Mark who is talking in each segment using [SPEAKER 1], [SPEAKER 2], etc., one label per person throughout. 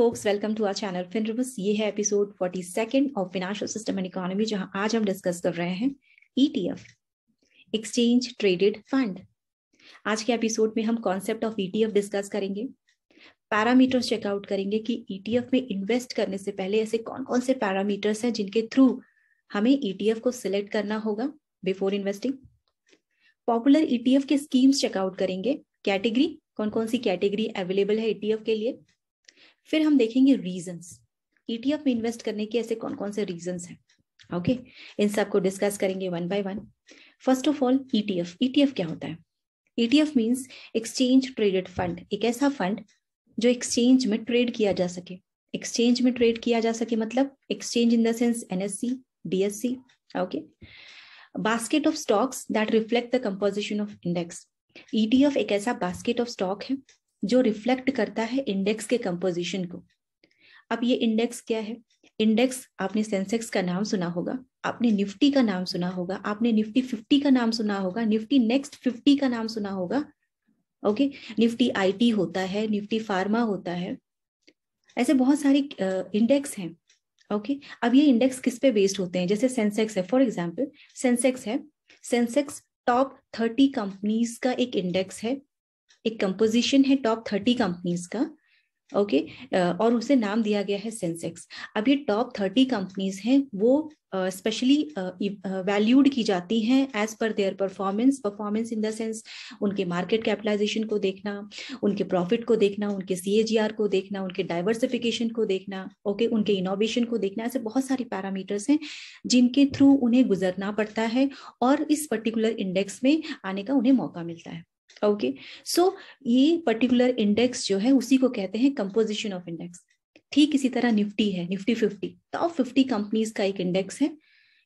[SPEAKER 1] folks, welcome to our channel FinRivers. ये है episode 42 of financial system and economy जहां आज हम डिस्कस कर रहे हैं ईटीएफ एक्सचेंज ट्रेडेड फंड आज के एपिसोड में हम कॉन्सेप्ट ऑफ ईटीएफ डिस्कस करेंगे पैरामीटर्स चेकआउट करेंगे कि ईटीएफ e में इन्वेस्ट करने से पहले ऐसे कौन कौन से पैरामीटर्स हैं जिनके थ्रू हमें ईटीएफ e को सिलेक्ट करना होगा बिफोर इन्वेस्टिंग पॉपुलर ईटीएफ के स्कीम्स चेकआउट करेंगे कैटेगरी कौन कौन सी कैटेगरी अवेलेबल है ईटीएफ e के लिए फिर हम देखेंगे रीजंस ईटीएफ e में इन्वेस्ट करने के ऐसे कौन कौन से रीजंस हैं ओके okay? इन सबको डिस्कस करेंगे one by one first of all ETF ETF क्या होता है ETF means exchange traded fund एक ऐसा फंड जो एक्सचेंज में ट्रेड किया जा सके एक्सचेंज में ट्रेड किया जा सके मतलब exchange in the sense NSC DSC okay basket of stocks that reflect the composition of index ETF एक ऐसा बास्केट ऑफ स्टॉक है जो रिफ्लेक्ट करता है इंडेक्स के कंपोजिशन को अब ये इंडेक्स क्या है इंडेक्स आपने सेंसेक्स का नाम सुना होगा आपने निफ्टी का नाम सुना होगा आपने निफ्टी फिफ्टी का नाम सुना होगा निफ्टी नेक्स्ट फिफ्टी का नाम सुना होगा ओके निफ्टी आईटी होता है निफ्टी फार्मा होता है ऐसे बहुत सारे इंडेक्स हैं ओके अब ये इंडेक्स किस पे बेस्ड होते हैं जैसे सेंसेक्स है फॉर एग्जाम्पल सेंसेक्स है सेंसेक्स टॉप थर्टी कंपनीज का एक इंडेक्स है एक कंपोजिशन है टॉप थर्टी कंपनीज का ओके okay? Uh, और उसे नाम दिया गया है सेंसेक्स अब ये टॉप थर्टी कंपनीज हैं वो specially uh, valued uh, e, की जाती हैं as per their performance performance in the sense उनके मार्केट कैपिटलाइजेशन को देखना उनके प्रॉफिट को देखना उनके सी को देखना उनके डाइवर्सिफिकेशन को देखना ओके okay? उनके इनोवेशन को देखना ऐसे बहुत सारे पैरामीटर्स हैं जिनके थ्रू उन्हें गुजरना पड़ता है और इस पर्टिकुलर इंडेक्स में आने का उन्हें मौका मिलता है ओके okay. सो so, ये पर्टिकुलर इंडेक्स जो है उसी को कहते हैं कंपोजिशन ऑफ इंडेक्स ठीक इसी तरह निफ्टी है Nifty fifty top fifty companies का एक इंडेक्स है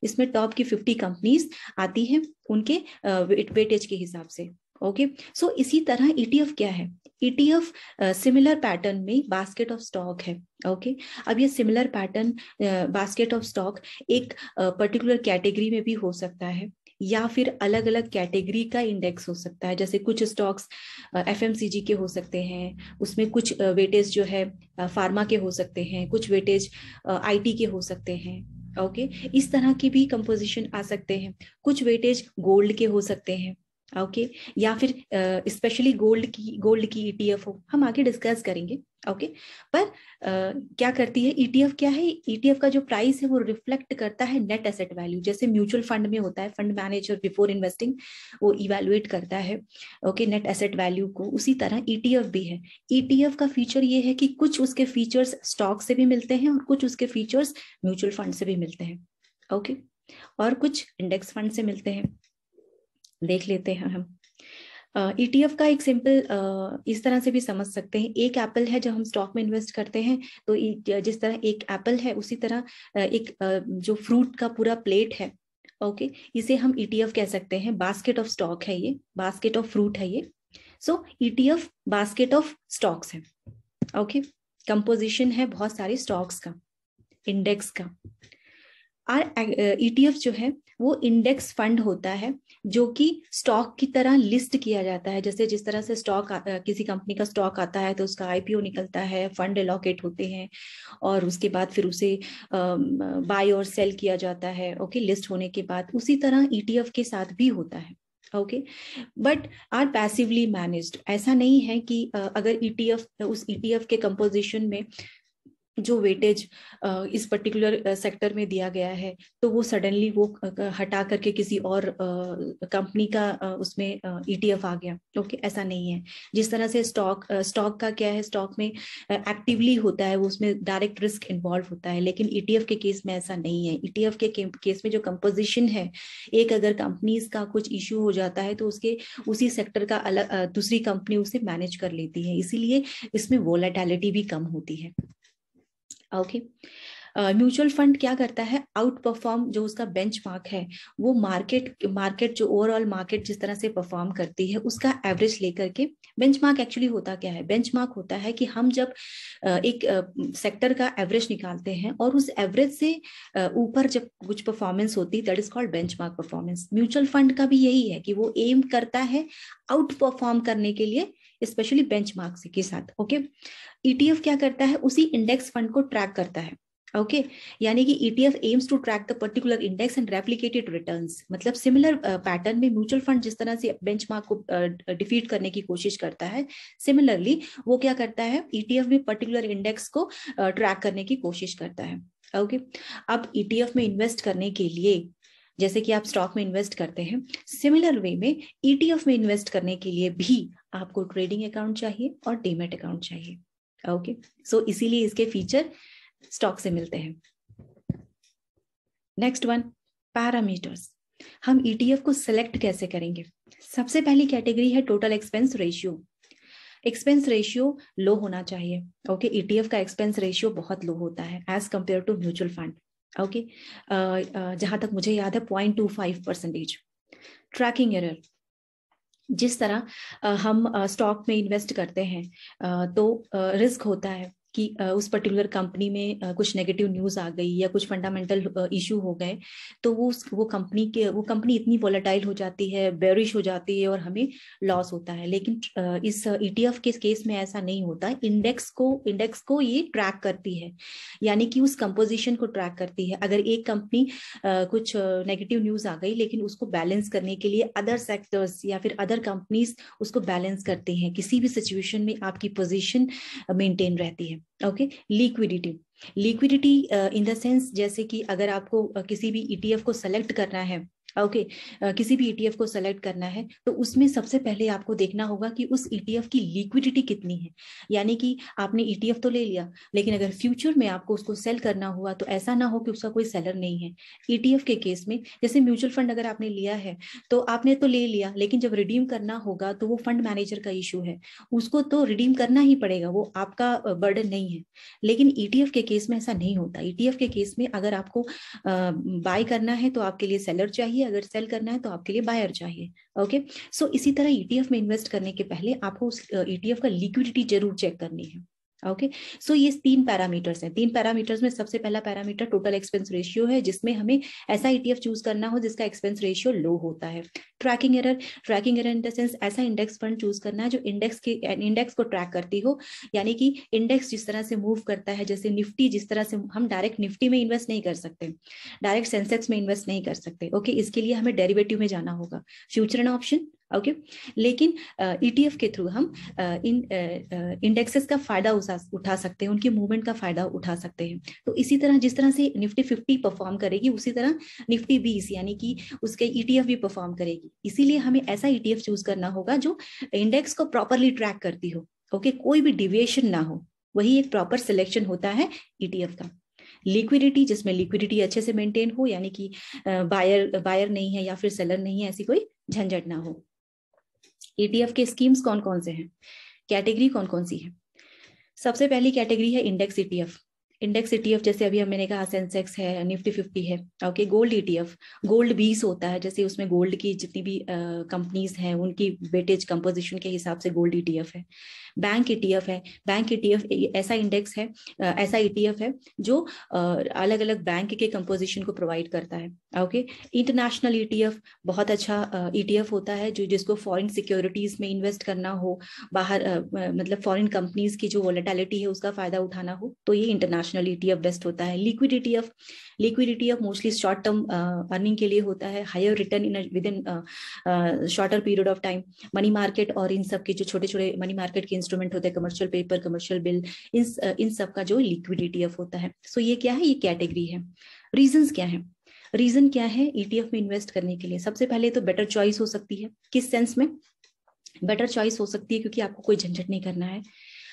[SPEAKER 1] इसमें टॉप की फिफ्टी कंपनीज आती है उनके वेटेज uh, के हिसाब से ओके okay. सो so, इसी तरह ईटीएफ e क्या है ईटीएफ सिमिलर पैटर्न में बास्केट ऑफ स्टॉक है ओके okay? अब ये similar pattern basket of stock एक पर्टिकुलर uh, कैटेगरी में भी हो सकता है या फिर अलग अलग कैटेगरी का इंडेक्स हो सकता है जैसे कुछ स्टॉक्स एफ के हो सकते हैं उसमें कुछ वेटेज जो है फार्मा के हो सकते हैं कुछ वेटेज आई के हो सकते हैं ओके okay? इस तरह के भी कंपोजिशन आ सकते हैं कुछ वेटेज गोल्ड के हो सकते हैं ओके okay? या फिर स्पेशली गोल्ड की गोल्ड की ईटीएफ e हो हम आगे डिस्कस करेंगे ओके पर आ, क्या करती है ईटीएफ e क्या है ईटीएफ e का जो प्राइस है वो रिफ्लेक्ट करता है नेट एसेट वैल्यू जैसे म्यूचुअल फंड में होता है फंड मैनेजर बिफोर इन्वेस्टिंग वो इवेल्युएट करता है ओके नेट एसेट वैल्यू को उसी तरह ईटीएफ e भी है ईटीएफ का फीचर ये है कि कुछ उसके फीचर्स स्टॉक से भी मिलते हैं और कुछ उसके फीचर्स म्यूचुअल फंड से भी मिलते हैं ओके okay? और कुछ इंडेक्स फंड से मिलते हैं देख लेते हैं हम ईटीएफ e का एक सिंपल इस तरह से भी समझ सकते हैं एक एप्पल है जब हम स्टॉक में इन्वेस्ट करते हैं तो जिस तरह एक एप्पल है उसी तरह एक जो फ्रूट का पूरा प्लेट है ओके okay, इसे हम ईटीएफ e कह सकते हैं बास्केट ऑफ स्टॉक है ये बास्केट ऑफ फ्रूट है ये so ETF basket of stocks है ओके okay? कंपोजिशन है बहुत सारे स्टॉक्स का इंडेक्स का और ईटीएफ e जो है वो इंडेक्स फंड होता है जो कि स्टॉक की तरह लिस्ट किया जाता है जैसे जिस तरह से स्टॉक किसी कंपनी का स्टॉक आता है तो उसका आईपीओ निकलता है फंड एलोकेट होते हैं और उसके बाद फिर उसे बाय और सेल किया जाता है ओके लिस्ट होने के बाद उसी तरह ईटीएफ e के साथ भी होता है okay but are passively managed ऐसा नहीं है कि अगर ईटीएफ e उस ईटीएफ e के कंपोजिशन में जो वेटेज इस पर्टिकुलर सेक्टर में दिया गया है तो वो सडनली वो हटा करके किसी और कंपनी का उसमें ईटीएफ e आ गया ओके ऐसा नहीं है जिस तरह से स्टॉक स्टॉक का क्या है स्टॉक में एक्टिवली होता है वो उसमें डायरेक्ट रिस्क इन्वॉल्व होता है लेकिन ईटीएफ e के केस में ऐसा नहीं है ईटीएफ e के केस में जो कंपोजिशन है एक अगर कंपनीज का कुछ इश्यू हो जाता है तो उसके उसी सेक्टर का अलग दूसरी कंपनी उसे मैनेज कर लेती है इसीलिए इसमें वोलेटैलिटी भी कम होती है ओके म्यूचुअल फंड क्या करता है आउट परफॉर्म जो उसका बेंच मार्क है वो मार्केट मार्केट जो ओवरऑल मार्केट जिस तरह से परफॉर्म करती है उसका एवरेज लेकर के बेंच मार्क एक्चुअली होता क्या है बेंच मार्क होता है कि हम जब एक सेक्टर का एवरेज निकालते हैं और उस एवरेज से ऊपर जब कुछ परफॉर्मेंस होती है that is called benchmark performance mutual fund का भी यही है कि वो एम करता है आउट परफॉर्म करने के लिए स्पेशली बेंचमार्क के साथ ओके ईटीएफ e क्या करता है उसी इंडेक्स फंड को ट्रैक करता है ओके okay? यानी कि ETF aims to track the particular index and replicated return मतलब सिमिलर पैटर्न uh, में म्यूचुअल फंड जिस तरह से बेंचमार्क को डिफीट uh, करने की कोशिश करता है सिमिलरली वो क्या करता है ईटीएफ e में पर्टिकुलर इंडेक्स को ट्रैक uh, करने की कोशिश करता है ओके okay? अब ईटीएफ e में इन्वेस्ट करने के लिए जैसे कि आप स्टॉक में इन्वेस्ट करते हैं सिमिलर वे में ईटीएफ e में इन्वेस्ट करने के लिए भी आपको ट्रेडिंग अकाउंट चाहिए और डीमेट अकाउंट चाहिए ओके सो इसीलिए इसके फीचर स्टॉक से मिलते हैं नेक्स्ट वन पैरामीटर्स हम ईटीएफ e को सिलेक्ट कैसे करेंगे सबसे पहली कैटेगरी है total expense ratio expense ratio low होना चाहिए ओके okay? ईटीएफ e का एक्सपेंस रेशियो बहुत लो होता है as compare to mutual fund okay uh, uh, जहां तक मुझे याद है point two five percentage tracking error जिस तरह uh, हम स्टॉक में इन्वेस्ट करते हैं तो रिस्क होता है कि उस पर्टिकुलर कंपनी में कुछ नेगेटिव न्यूज़ आ गई या कुछ फंडामेंटल इशू हो गए तो वो वो कंपनी के वो कंपनी इतनी वोलाटाइल हो जाती है बेरिश हो जाती है और हमें लॉस होता है लेकिन इस ई e के केस में ऐसा नहीं होता इंडेक्स को इंडेक्स को ये ट्रैक करती है यानी कि उस कंपोजिशन को ट्रैक करती है अगर एक कंपनी कुछ नेगेटिव न्यूज़ आ गई लेकिन उसको बैलेंस करने के लिए अदर सेक्टर्स या फिर अदर कंपनीज उसको बैलेंस करते हैं किसी भी सिचुएशन में आपकी पोजिशन मेंटेन रहती है okay liquidity liquidity in the sense जैसे कि अगर आपको uh, किसी भी ईटीएफ e को सेलेक्ट करना है ओके okay, uh, किसी भी ईटीएफ e को सेलेक्ट करना है तो उसमें सबसे पहले आपको देखना होगा कि उस ईटीएफ e की लिक्विडिटी कितनी है यानी कि आपने ईटीएफ e तो ले लिया लेकिन अगर फ्यूचर में आपको उसको सेल करना हुआ तो ऐसा ना हो कि उसका कोई सेलर नहीं है ईटीएफ के केस में जैसे म्यूचुअल फंड अगर आपने लिया है तो आपने तो ले लिया लेकिन जब रिडीम करना होगा तो वो फंड मैनेजर का इशू है उसको तो रिडीम करना ही पड़ेगा वो आपका बर्डन नहीं है लेकिन ईटीएफ के केस में ऐसा नहीं होता ईटीएफ के केस में अगर आपको बाय करना है तो आपके लिए सेलर चाहिए लिए अगर सेल करना है तो आपके लिए बायर चाहिए ओके सो so, इसी तरह ईटीएफ e में इन्वेस्ट करने के पहले आपको उस ईटीएफ e का लिक्विडिटी जरूर चेक करनी है ओके सो so, ये तीन पैरामीटर्स हैं तीन पैरामीटर्स में सबसे पहला पैरामीटर टोटल एक्सपेंस रेशियो है जिसमें हमें ऐसा ईटीएफ e चूज करना हो जिसका एक्सपेंस रेशियो लो होता है tracking error tracking error in the sense ऐसा इंडेक्स फंड चूज करना है जो इंडेक्स के इंडेक्स को ट्रैक करती हो यानी कि इंडेक्स जिस तरह से मूव करता है जैसे निफ्टी जिस तरह से हम डायरेक्ट निफ्टी में इन्वेस्ट नहीं कर सकते डायरेक्ट सेंसेक्स में इन्वेस्ट नहीं कर सकते ओके okay? इसके लिए हमें डेरिवेटिव में जाना होगा फ्यूचर एंड ऑप्शन ओके लेकिन ईटीएफ e के थ्रू हम इन इंडेक्सेस का फायदा उठा सकते हैं उनकी मूवमेंट का फायदा उठा सकते हैं तो इसी तरह जिस तरह से निफ्टी फिफ्टी परफॉर्म करेगी उसी तरह निफ्टी बीस यानी कि उसके ईटीएफ e भी परफॉर्म करेगी इसीलिए हमें ऐसा ईटीएफ e चूज करना होगा जो इंडेक्स को प्रॉपरली ट्रैक करती हो ओके कोई भी डिविएशन ना हो वही एक प्रॉपर सिलेक्शन होता है ईटीएफ का लिक्विडिटी जिसमें लिक्विडिटी अच्छे से मेंटेन हो यानी कि बायर बायर नहीं है या फिर सेलर नहीं है ऐसी कोई झंझट ना हो ईटीएफ के स्कीम्स कौन कौन से हैं कैटेगरी कौन कौन सी है सबसे पहली कैटेगरी है index ETF e index ETF e जैसे अभी हमने कहा सेंसेक्स है निफ्टी फिफ्टी है okay gold ETF gold BeES होता है जैसे उसमें गोल्ड की जितनी भी कंपनीज हैं उनकी वेटेज कंपोजिशन के हिसाब से गोल्ड ईटीएफ e है बैंक ईटीएफ e है बैंक ईटीएफ ऐसा इंडेक्स है ऐसा ईटीएफ है जो अलग अलग बैंक के कंपोजिशन को प्रोवाइड करता है ओके इंटरनेशनल ईटीएफ बहुत अच्छा ईटीएफ होता है जो जिसको फॉरेन सिक्योरिटीज में इन्वेस्ट करना हो बाहर मतलब फॉरेन कंपनीज की जो वॉलेटिलिटी है उसका फायदा उठाना हो तो ये इंटरनेशनल प्रपोर्शनलिटी ऑफ बेस्ट होता है liquidity of liquidity of mostly short term earning के लिए होता है higher return in with in shorter period of time money market और इन सब के जो छोटे छोटे मनी मार्केट के इंस्ट्रूमेंट होते हैं कमर्शियल पेपर कमर्शियल बिल इन इन सब का जो लिक्विडिटी ऑफ होता है सो so ये क्या है ये कैटेगरी है रीजन क्या है रीजन क्या है ईटीएफ में इन्वेस्ट करने के लिए सबसे पहले तो बेटर चॉइस हो सकती है किस सेंस में बेटर चॉइस हो सकती है क्योंकि आपको कोई झंझट नहीं करना है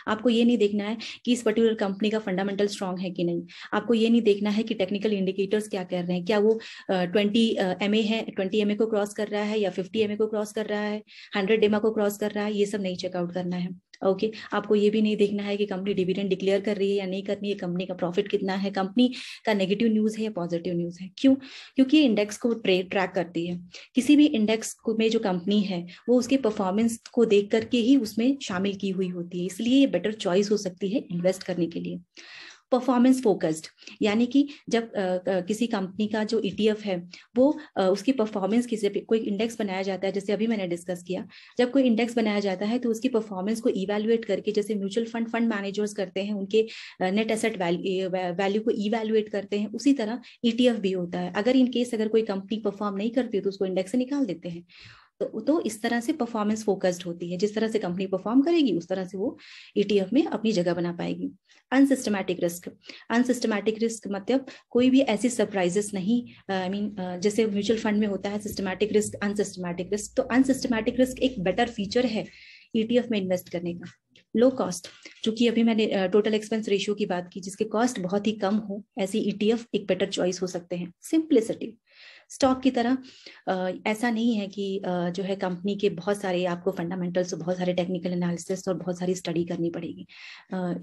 [SPEAKER 1] आपको ये नहीं देखना है कि इस पर्टिकुलर कंपनी का फंडामेंटल स्ट्रांग है कि नहीं आपको ये नहीं देखना है कि टेक्निकल इंडिकेटर्स क्या कर रहे हैं क्या वो ट्वेंटी एम है ट्वेंटी एम को क्रॉस कर रहा है या फिफ्टी एम को क्रॉस कर रहा है हंड्रेड एम को क्रॉस कर रहा है ये सब नहीं चेकआउट करना है ओके okay? आपको ये भी नहीं देखना है कि कंपनी डिविडेंड डिक्लेयर कर रही है या नहीं कर रही है कंपनी का प्रॉफिट कितना है कंपनी का नेगेटिव न्यूज है या पॉजिटिव न्यूज है क्यों क्योंकि इंडेक्स को ट्रैक करती है किसी भी इंडेक्स में जो कंपनी है वो उसके परफॉर्मेंस को देख करके ही उसमें शामिल की हुई होती है इसलिए ये बेटर चॉइस हो सकती है इन्वेस्ट करने के लिए परफॉर्मेंस फोकस्ड यानी कि जब आ, किसी कंपनी का जो ईटीएफ e है वो आ, उसकी परफॉर्मेंस किसी कोई इंडेक्स बनाया जाता है जैसे अभी मैंने डिस्कस किया जब कोई इंडेक्स बनाया जाता है तो उसकी परफॉर्मेंस को इवेल्युएट करके जैसे म्यूचुअल फंड फंड मैनेजर्स करते हैं उनके नेट एसेट वैल्यू को इवेलुएट करते हैं उसी तरह ईटीएफ e भी होता है अगर इनकेस अगर कोई कंपनी परफॉर्म नहीं करती तो उसको इंडेक्स से निकाल देते हैं तो, तो इस तरह से परफॉर्मेंस फोकस्ड होती है जिस तरह से कंपनी परफॉर्म करेगी उस तरह से वो ईटीएफ e में अपनी जगह बना पाएगी अनसिस्टमैटिक रिस्क अनसिस्टमैटिक रिस्क मतलब कोई भी ऐसी सरप्राइजेस नहीं आई uh, I mean mean, uh, जैसे म्यूचुअल फंड में होता है सिस्टमैटिक रिस्क अनसिस्टमैटिक रिस्क तो अनसिस्टमैटिक रिस्क एक बेटर फीचर है ईटीएफ e में इन्वेस्ट करने का लो कॉस्ट चूंकि अभी मैंने टोटल एक्सपेंस रेशियो की बात की जिसके कॉस्ट बहुत ही कम हो ऐसे ईटीएफ e एक बेटर चॉइस हो सकते हैं सिंप्लिसिटी स्टॉक की तरह ऐसा नहीं है कि जो है कंपनी के बहुत सारे आपको फंडामेंटल्स बहुत सारे टेक्निकल एनालिसिस और बहुत सारी स्टडी करनी पड़ेगी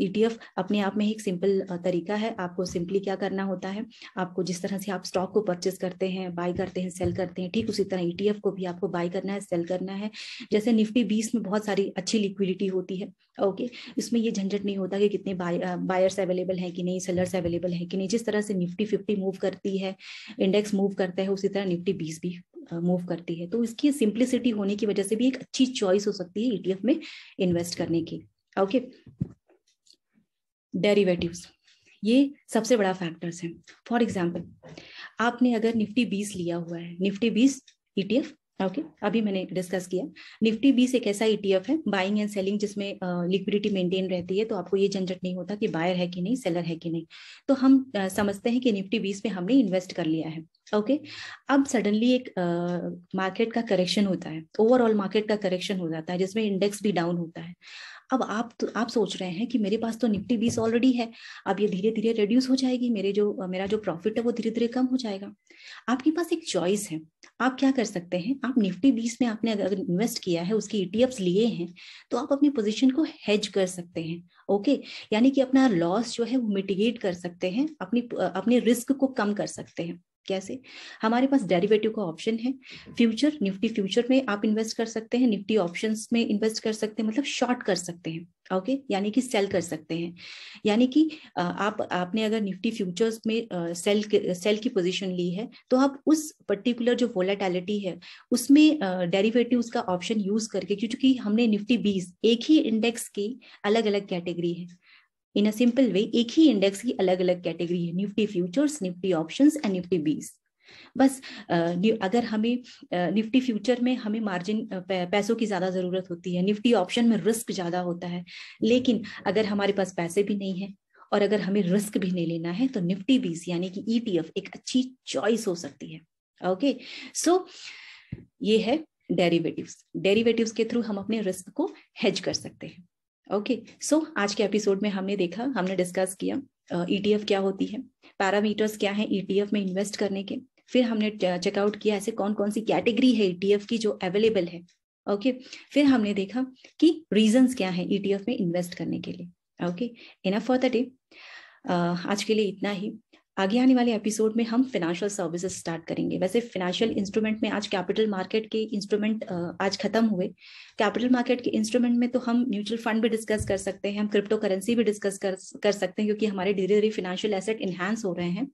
[SPEAKER 1] ईटीएफ e अपने आप में एक सिंपल तरीका है आपको सिंपली क्या करना होता है आपको जिस तरह से आप स्टॉक को परचेस करते हैं बाय करते हैं सेल करते हैं ठीक उसी तरह ईटीएफ e को भी आपको बाय करना है सेल करना है जैसे निफ्टी बीस में बहुत सारी अच्छी लिक्विडिटी होती है ओके okay. इसमें ये झंझट नहीं होता कि कितने बायर्स अवेलेबल हैं कि नहीं सेलर्स अवेलेबल हैं कि नहीं जिस तरह से निफ्टी फिफ्टी मूव करती है इंडेक्स मूव करता है उसी तरह निफ्टी बीस भी मूव करती है तो इसकी सिंप्लिसिटी होने की वजह से भी एक अच्छी चॉइस हो सकती है ईटीएफ e में इन्वेस्ट करने की ओके डेरिवेटिव्स ये सबसे बड़ा फैक्टर्स है फॉर एग्जाम्पल आपने अगर निफ्टी बीस लिया हुआ है निफ्टी बीस ईटीएफ e ओके okay, अभी मैंने डिस्कस किया निफ्टी बीस एक ऐसा ईटीएफ e है बाइंग एंड सेलिंग जिसमें लिक्विडिटी मेंटेन रहती है तो आपको ये झंझट नहीं होता कि बायर है कि नहीं सेलर है कि नहीं तो हम uh, समझते हैं कि निफ्टी बीस में हमने इन्वेस्ट कर लिया है ओके okay? अब सडनली एक मार्केट uh, का करेक्शन होता है ओवरऑल मार्केट का करेक्शन हो जाता है जिसमें इंडेक्स भी डाउन होता है अब आप तो आप सोच रहे हैं कि मेरे पास तो निफ्टी बीस ऑलरेडी है अब ये धीरे धीरे रिड्यूस हो जाएगी मेरे जो मेरा जो प्रॉफिट है वो धीरे धीरे कम हो जाएगा आपके पास एक चॉइस है आप क्या कर सकते हैं आप निफ्टी बीस में आपने अगर इन्वेस्ट किया है उसके ईटीएफ्स e लिए हैं तो आप अपनी पोजिशन को हेज कर सकते हैं ओके यानी कि अपना लॉस जो है वो मिटिगेट कर सकते हैं अपनी अपने रिस्क को कम कर सकते हैं कैसे हमारे पास डेरिवेटिव का ऑप्शन है फ्यूचर निफ्टी फ्यूचर में आप इन्वेस्ट कर सकते हैं निफ्टी ऑप्शन में इन्वेस्ट कर सकते हैं मतलब शॉर्ट कर सकते हैं ओके okay? यानी कि सेल कर सकते हैं यानी कि आप आपने अगर निफ्टी फ्यूचर्स में सेल सेल की पोजीशन ली है तो आप उस पर्टिकुलर जो वोलेटैलिटी है उसमें डेरिवेटिव का ऑप्शन यूज करके क्योंकि हमने निफ्टी बीस एक ही इंडेक्स की अलग अलग कैटेगरी है इन अ सिंपल वे एक ही इंडेक्स की अलग अलग कैटेगरी है Nifty futures Nifty options and Nifty BeES बस अगर हमें निफ्टी फ्यूचर में हमें मार्जिन पैसों की ज़्यादा ज़रूरत होती है निफ्टी ऑप्शन में रिस्क ज़्यादा होता है लेकिन अगर हमारे पास पैसे भी नहीं है और अगर हमें रिस्क भी नहीं लेना है तो निफ्टी बीस यानी कि ईटीएफ e एक अच्छी चॉइस हो सकती है ओके सो so, ये है डेरिवेटिव्स डेरिवेटिव्स के थ्रू हम अपने रिस्क को हेज कर सकते हैं ओके सो आज के एपिसोड में हमने देखा हमने डिस्कस किया ईटीएफ uh, e क्या होती है पैरामीटर्स क्या है ईटीएफ e में इन्वेस्ट करने के फिर हमने चेकआउट किया ऐसे कौन कौन सी कैटेगरी है ईटीएफ e की जो अवेलेबल है ओके okay. फिर हमने देखा कि रीजंस क्या है ईटीएफ में इन्वेस्ट करने के लिए okay enough for the day आज के लिए इतना ही आगे आने वाले एपिसोड में हम फाइनेंशियल सर्विसेज स्टार्ट करेंगे वैसे फाइनेंशियल इंस्ट्रूमेंट में आज कैपिटल मार्केट के इंस्ट्रूमेंट आज खत्म हुए कैपिटल मार्केट के इंस्ट्रूमेंट में तो हम म्यूचुअल फंड भी डिस्कस कर सकते हैं हम क्रिप्टो करेंसी भी डिस्कस कर कर सकते हैं क्योंकि हमारे धीरे धीरे फिनेंशियल एसेट इन्हांस हो रहे हैं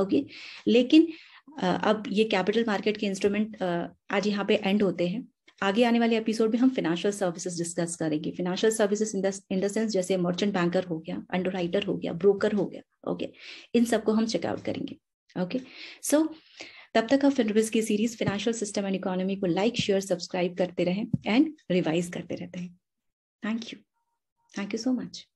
[SPEAKER 1] ओके लेकिन अब ये कैपिटल मार्केट के इंस्ट्रूमेंट आज यहाँ पे एंड होते हैं आगे आने वाले एपिसोड में हम फाइनेंशियल सर्विसेज डिस्कस करेंगे financial services in the sense जैसे मर्चेंट बैंकर हो गया अंडर हो गया ब्रोकर हो गया ओके इन सबको हम चेकआउट करेंगे ओके सो तब तक आप फिनरिस की series financial system and economy को लाइक शेयर सब्सक्राइब करते रहें एंड रिवाइज करते रहते हैं thank you thank you so much